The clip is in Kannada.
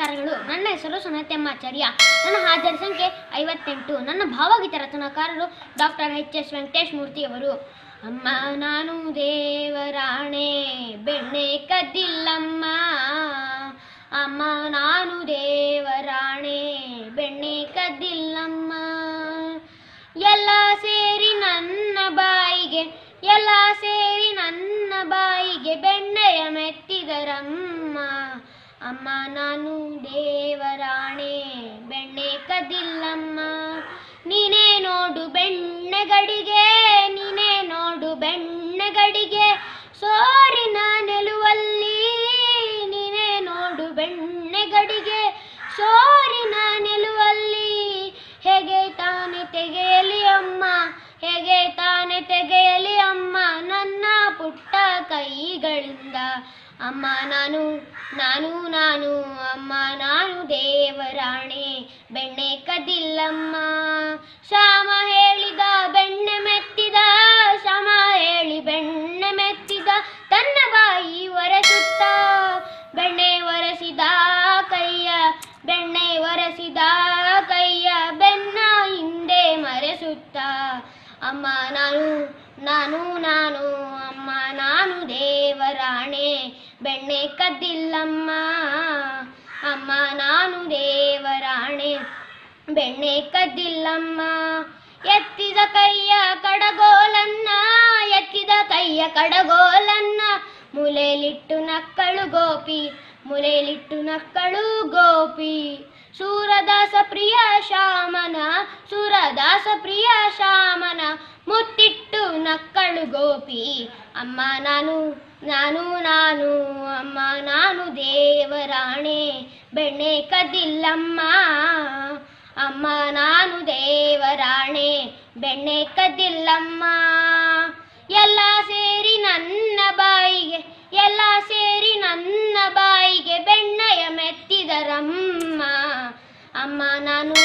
ನಮಸ್ಕಾರಗಳು ನನ್ನ ಹೆಸರು ಸುನತೆಮ್ಮಾಚಾರ್ಯ ನನ್ನ ಹಾಜರ ಸಂಖ್ಯೆ ಐವತ್ತೆಂಟು ನನ್ನ ಭಾವಗೀತ ರಚನಾಕಾರರು ಡಾಕ್ಟರ್ ಎಚ್ ಎಸ್ ವೆಂಕಟೇಶ್ ಮೂರ್ತಿಯವರು ಅಮ್ಮ ನಾನು ದೇವರಾಣೆ ಬೆಣ್ಣೆ ಕದ್ದಿಲ್ಲಮ್ಮ ಅಮ್ಮ ನಾನು ದೇವರಾಣೆ ಬೆಣ್ಣೆ ಕದ್ದಿಲ್ಲಮ್ಮ ಎಲ್ಲ ಸೇರಿ ನನ್ನ ಬಾಯಿಗೆ ಎಲ್ಲ ಸೇರಿ ನನ್ನ ಅಮ್ಮ ನಾನು ದೇವರಾಣೆ ಬೆಣ್ಣೆ ಕದಿಲ್ಲಮ್ಮ ನೀನೇ ನೋಡು ಬೆಣ್ಣೆಗಡಿಗೆ ನೀನೇ ನೋಡು ಗಡಿಗೆ ಸೋರಿನ ನೆಲುವಲ್ಲಿ ನೀನೇ ನೋಡು ಬೆಣ್ಣೆಗಡಿಗೆ ಸೋರಿನ ನೆಲುವಲ್ಲಿ ಹೇಗೆ ತಾನೆ ತೆಗೆಯಲಿ ಅಮ್ಮ ಹೇಗೆ ತಾನೆ ತೆಗೆಯಲಿ ಅಮ್ಮ ನನ್ನ ಪುಟ್ಟ ಕೈಗಳಿಂದ ಅಮ್ಮ ನಾನು ನಾನು ನಾನು ಅಮ್ಮ ನಾನು ದೇವರಾಣೆ ಬೆಣ್ಣೆ ಕದಿಲ್ಲಮ್ಮ ಶ್ಯಾಮ ಹೇಳಿದ ಬೆಣ್ಣೆ ಮೆತ್ತಿದ ಶ್ಯಾಮ ಹೇಳಿ ಬೆಣ್ಣೆ ಮೆತ್ತಿದ ತನ್ನ ಬಾಯಿ ಒರೆಸುತ್ತ ಬೆಣ್ಣೆ ಒರೆಸಿದ ಕೈಯ ಬೆಣ್ಣೆ ಒರೆಸಿದ ಕೈಯ ಬೆನ್ನ ಹಿಂದೆ ಮರೆಸುತ್ತ ಅಮ್ಮ ನಾನು ನಾನು ನಾನು ಅಮ್ಮ ನಾನು ದೇವರಾಣೆ ಬೆಣ್ಣೆ ಕದ್ದಿಲ್ಲಮ್ಮ ಅಮ್ಮ ನಾನು ದೇವರಾಣೆ ಬೆಣ್ಣೆ ಕದ್ದಿಲ್ಲಮ್ಮ ಎತ್ತಿದ ಕೈಯ ಕಡಗೋಲನ್ನ ಎತ್ತಿದ ಕೈಯ ಕಡಗೋಲನ್ನ ಮುಲೆಲಿಟ್ಟು ನಕ್ಕಳು ಗೋಪಿ ಮುಲೆಲಿಟ್ಟು ನಕ್ಕಳು ಗೋಪಿ ಸೂರದಾಸ ಪ್ರಿಯ ಶಾಮನ ಸೂರದಾಸ ಪ್ರಿಯ ನಾನು ಗೋಪಿ ಅಮ್ಮ ನಾನು ನಾನು ನಾನು ಅಮ್ಮ ನಾನು ದೇವರಾಣೆ ಬೆಣ್ಣೆ ಕದ್ದಿಲ್ಲಮ್ಮ ಅಮ್ಮ ನಾನು ದೇವರಾಣೆ ಬೆಣ್ಣೆ ಕದಿಲ್ಲಮ್ಮ ಎಲ್ಲ ಸೇರಿ ನನ್ನ ಬಾಯಿಗೆ ಎಲ್ಲ ಸೇರಿ ನನ್ನ ಬಾಯಿಗೆ ಬೆಣ್ಣೆಯ ಮೆತ್ತಿದರಮ್ಮ ಅಮ್ಮ ನಾನು